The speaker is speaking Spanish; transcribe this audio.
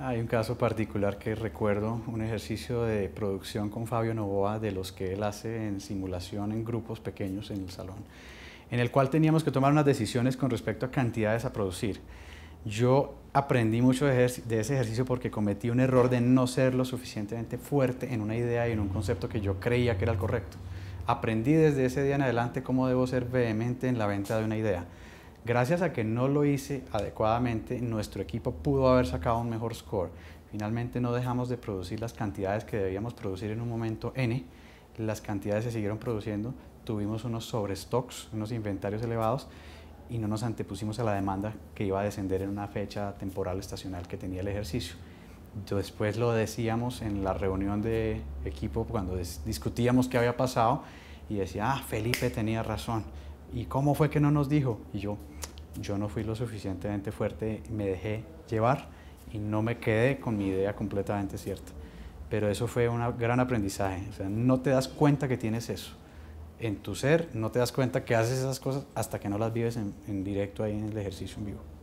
Hay un caso particular que recuerdo, un ejercicio de producción con Fabio Novoa de los que él hace en simulación en grupos pequeños en el salón, en el cual teníamos que tomar unas decisiones con respecto a cantidades a producir. Yo aprendí mucho de ese ejercicio porque cometí un error de no ser lo suficientemente fuerte en una idea y en un concepto que yo creía que era el correcto. Aprendí desde ese día en adelante cómo debo ser vehemente en la venta de una idea. Gracias a que no lo hice adecuadamente, nuestro equipo pudo haber sacado un mejor score. Finalmente no dejamos de producir las cantidades que debíamos producir en un momento N, las cantidades se siguieron produciendo, tuvimos unos sobrestocks, unos inventarios elevados y no nos antepusimos a la demanda que iba a descender en una fecha temporal estacional que tenía el ejercicio. Después lo decíamos en la reunión de equipo cuando discutíamos qué había pasado y decía, ah, Felipe tenía razón. ¿y cómo fue que no nos dijo? Y yo, yo no fui lo suficientemente fuerte, me dejé llevar y no me quedé con mi idea completamente cierta. Pero eso fue un gran aprendizaje. O sea, no te das cuenta que tienes eso en tu ser, no te das cuenta que haces esas cosas hasta que no las vives en, directo ahí en el ejercicio en vivo.